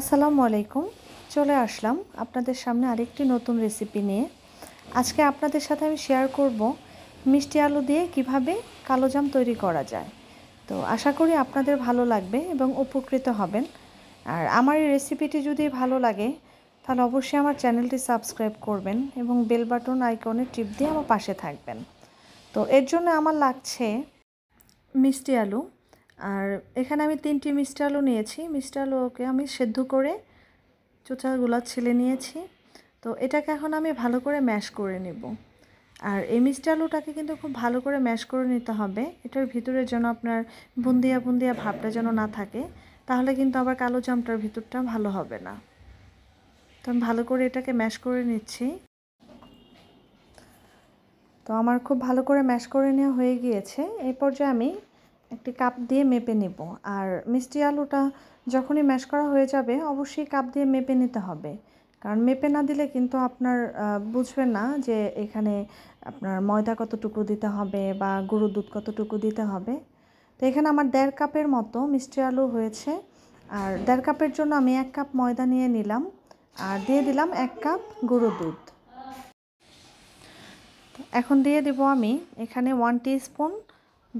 আসসালামু আলাইকুম চলে আসলাম আপনাদের সামনে আরেকটি নতুন রেসিপি নিয়ে আজকে আপনাদের সাথে আমি শেয়ার করব মিষ্টি আলু দিয়ে কিভাবে কালোজাম তৈরি করা যায় তো আশা করি আপনাদের ভালো লাগবে এবং উপকৃত হবেন আর আমার এই রেসিপিটি যদি ভালো লাগে তাহলে অবশ্যই আমার চ্যানেলটি সাবস্ক্রাইব করবেন এবং বেল বাটন আইকনে টিপ দিয়ে আমার পাশে থাকবেন তো এর জন্য আমার লাগছে মিষ্টি আলু আর এখানে আমি তিনটি মিষ্টি আলু নিয়েছি মিষ্টি আলুকে আমি সেদ্ধ করে চোচা গুলা ছেলে নিয়েছি তো এটাকে এখন আমি ভালো করে ম্যাশ করে নেব আর এই মিষ্টি আলুটাকে কিন্তু খুব ভালো করে ম্যাশ করে নিতে হবে এটার ভিতরে যেন আপনার বুন্দিয়া বুন্দিয়া ভাবটা যেন না থাকে তাহলে কিন্তু আবার কালো জামটার ভিতরটা ভালো হবে না তো আমি ভালো করে এটাকে ম্যাশ করে নিচ্ছি তো আমার খুব ভালো করে ম্যাশ করে নেওয়া হয়ে গিয়েছে এই পর্যায়ে আমি একটি কাপ দিয়ে মেপে নেব আর মিষ্টি আলুটা যখনই ম্যাশ করা হয়ে যাবে অবশ্যই কাপ দিয়ে মেপে নিতে হবে কারণ মেপে না দিলে কিন্তু আপনার বুঝবেন না যে এখানে আপনার ময়দা কতটুকু দিতে হবে বা গরুর দুধ কতটুকু দিতে হবে তো এখানে আমার দেড় কাপের মতো মিষ্টি আলু হয়েছে আর দেড় কাপের জন্য আমি এক কাপ ময়দা নিয়ে নিলাম আর দিয়ে দিলাম এক কাপ গুঁড়ো দুধ এখন দিয়ে দেব আমি এখানে ওয়ান স্পুন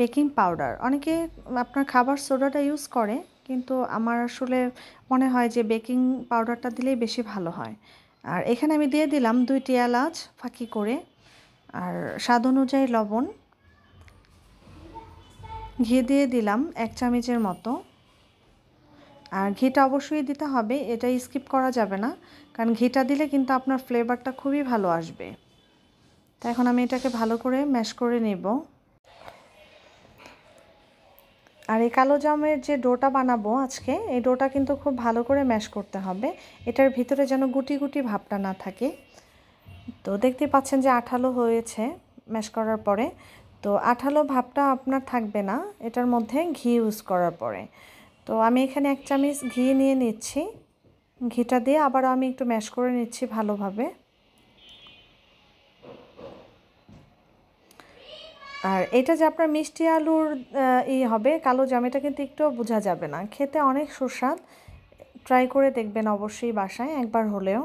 বেকিং পাউডার অনেকে আপনার খাবার সোডাটা ইউজ করে কিন্তু আমার আসলে মনে হয় যে বেকিং পাউডারটা দিলেই বেশি ভালো হয় আর এখানে আমি দিয়ে দিলাম দুইটি এলাচ ফাঁকি করে আর স্বাদ অনুযায়ী লবণ ঘি দিয়ে দিলাম এক চামচের মতো আর ঘিটা অবশ্যই দিতে হবে এটা স্কিপ করা যাবে না কারণ ঘিটা দিলে কিন্তু আপনার ফ্লেভারটা খুবই ভালো আসবে তা এখন আমি এটাকে ভালো করে ম্যাশ করে নেব আর এই কালো জামের যে ডোটা বানাবো আজকে এই ডোটা কিন্তু খুব ভালো করে ম্যাশ করতে হবে এটার ভিতরে যেন গুটি গুটি ভাবটা না থাকে তো দেখতে পাচ্ছেন যে আঠালো হয়েছে ম্যাশ করার পরে তো আঠালো ভাবটা আপনার থাকবে না এটার মধ্যে ঘি ইউজ করার পরে তো আমি এখানে এক চামিচ ঘি নিয়ে নিচ্ছি ঘিটা দিয়ে আবার আমি একটু ম্যাশ করে নিচ্ছি ভালোভাবে আর এটা যে আপনার মিষ্টি আলুর ই হবে কালো জাম এটা কিন্তু একটুও বোঝা যাবে না খেতে অনেক সুস্বাদ ট্রাই করে দেখবেন অবশ্যই বাসায় একবার হলেও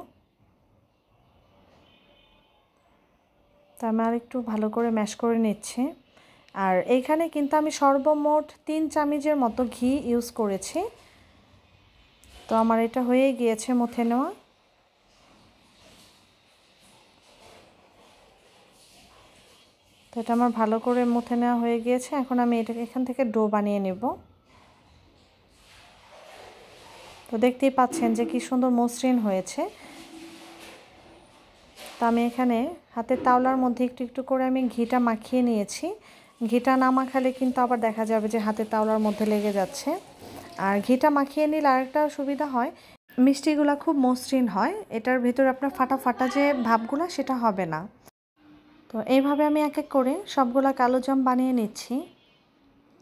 তো আমি আর একটু ভালো করে ম্যাশ করে নিচ্ছি আর এইখানে কিন্তু আমি সর্বমোট তিন চামিচের মতো ঘি ইউজ করেছি তো আমার এটা হয়ে গিয়েছে মুথে নেওয়া তো এটা আমার ভালো করে মুথে নেওয়া হয়ে গিয়েছে এখন আমি এটা এখান থেকে ডো বানিয়ে নেব তো দেখতেই পাচ্ছেন যে কি সুন্দর মসৃণ হয়েছে তো আমি এখানে হাতের তাওলার মধ্যে একটু একটু করে আমি ঘিটা মাখিয়ে নিয়েছি ঘিটা না মাখালে কিন্তু আবার দেখা যাবে যে হাতের তাওলার মধ্যে লেগে যাচ্ছে আর ঘিটা মাখিয়ে নিলে আরেকটা সুবিধা হয় মিষ্টিগুলো খুব মসৃণ হয় এটার ভিতর আপনার ফাটা ফাটা যে ভাবগুলো সেটা হবে না তো এইভাবে আমি এক এক করে সবগুলা কালো জাম বানিয়ে নিচ্ছি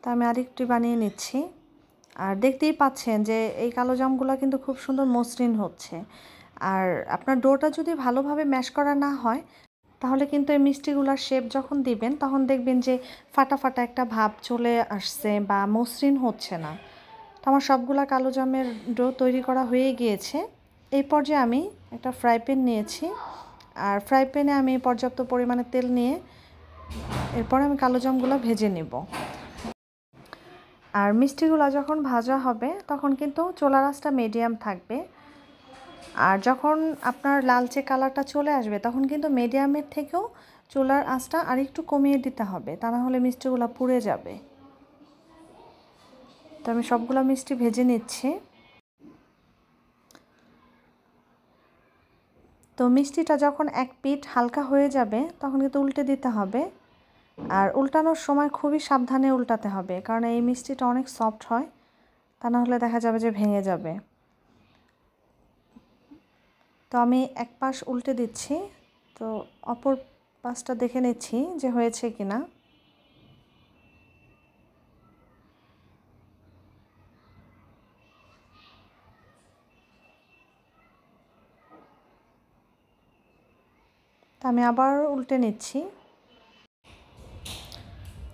তো আমি আরেকটি বানিয়ে নিচ্ছি আর দেখতেই পাচ্ছেন যে এই কালো জামগুলো কিন্তু খুব সুন্দর মসৃণ হচ্ছে আর আপনার ডোটা যদি ভালোভাবে ম্যাশ করা না হয় তাহলে কিন্তু এই মিষ্টিগুলোর শেপ যখন দিবেন তখন দেখবেন যে ফাটা ফাটা একটা ভাব চলে আসছে বা মসৃণ হচ্ছে না তো আমার সবগুলা কালো জামের ডো তৈরি করা হয়ে গিয়েছে এই পর্যায়ে আমি একটা ফ্রাই প্যান নিয়েছি আর ফ্রাই প্যানে আমি পর্যাপ্ত পরিমাণে তেল নিয়ে এরপর আমি কালো জামগুলো ভেজে নেব আর মিষ্টিগুলো যখন ভাজা হবে তখন কিন্তু চোলা রাসটা মিডিয়াম থাকবে আর যখন আপনার লালচে কালারটা চলে আসবে তখন কিন্তু মিডিয়ামের থেকেও চোলার আঁচটা আর একটু কমিয়ে দিতে হবে তা না হলে মিষ্টিগুলো পুড়ে যাবে তো আমি সবগুলো মিষ্টি ভেজে নিচ্ছি তো মিষ্টিটা যখন এক পিঠ হালকা হয়ে যাবে তখন কিন্তু উল্টে দিতে হবে আর উল্টানোর সময় খুবই সাবধানে উল্টাতে হবে কারণ এই মিষ্টিটা অনেক সফট হয় তা না হলে দেখা যাবে যে ভেঙে যাবে তো আমি এক পাশ উল্টে দিচ্ছি তো অপর পাশটা দেখে নিচ্ছি যে হয়েছে কিনা না তা আমি আবার উল্টে নিচ্ছি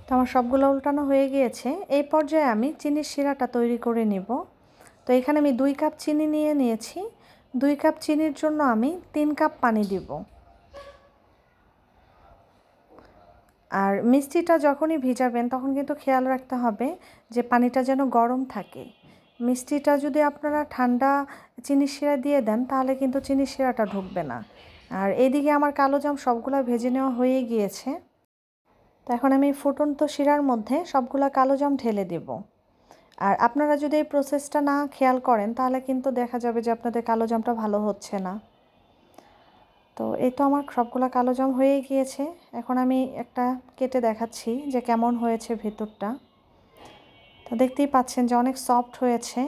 তো আমার সবগুলো উল্টানো হয়ে গিয়েছে এই পর্যায়ে আমি চিনির শিরাটা তৈরি করে নেব তো এখানে আমি দুই কাপ চিনি নিয়ে নিয়েছি দুই কাপ চিনির জন্য আমি তিন কাপ পানি দিব আর মিষ্টিটা যখনই ভিজাবেন তখন কিন্তু খেয়াল রাখতে হবে যে পানিটা যেন গরম থাকে মিষ্টিটা যদি আপনারা ঠান্ডা চিনি শিরা দিয়ে দেন তাহলে কিন্তু চিনি শিরাটা ঢুকবে না আর এইদিকে আমার কালো জাম সবগুলো ভেজে নেওয়া হয়ে গিয়েছে তো এখন আমি ফুটন্ত শিরার মধ্যে সবগুলা কালো জাম ঢেলে দেব আর আপনারা যদি এই প্রসেসটা না খেয়াল করেন তাহলে কিন্তু দেখা যাবে যে আপনাদের কালো জামটা ভালো হচ্ছে না তো এই তো আমার সবগুলা কালো জাম হয়ে গিয়েছে এখন আমি একটা কেটে দেখাচ্ছি যে কেমন হয়েছে ভেতরটা তো দেখতেই পাচ্ছেন যে অনেক সফট হয়েছে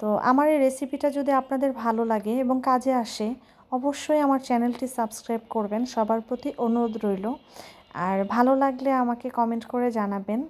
তো আমার এই রেসিপিটা যদি আপনাদের ভালো লাগে এবং কাজে আসে অবশ্যই আমার চ্যানেলটি সাবস্ক্রাইব করবেন সবার প্রতি অনুরোধ রইল আর ভালো লাগলে আমাকে কমেন্ট করে জানাবেন